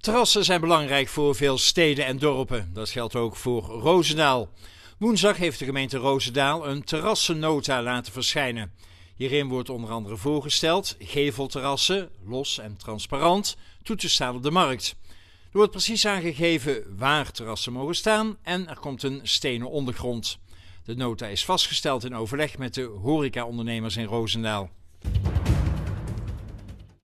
Terrassen zijn belangrijk voor veel steden en dorpen. Dat geldt ook voor Rozendaal. Woensdag heeft de gemeente Rozendaal een terrassennota laten verschijnen. Hierin wordt onder andere voorgesteld gevelterrassen, los en transparant, toe te staan op de markt. Er wordt precies aangegeven waar terrassen mogen staan en er komt een stenen ondergrond. De nota is vastgesteld in overleg met de horecaondernemers in Rozendaal.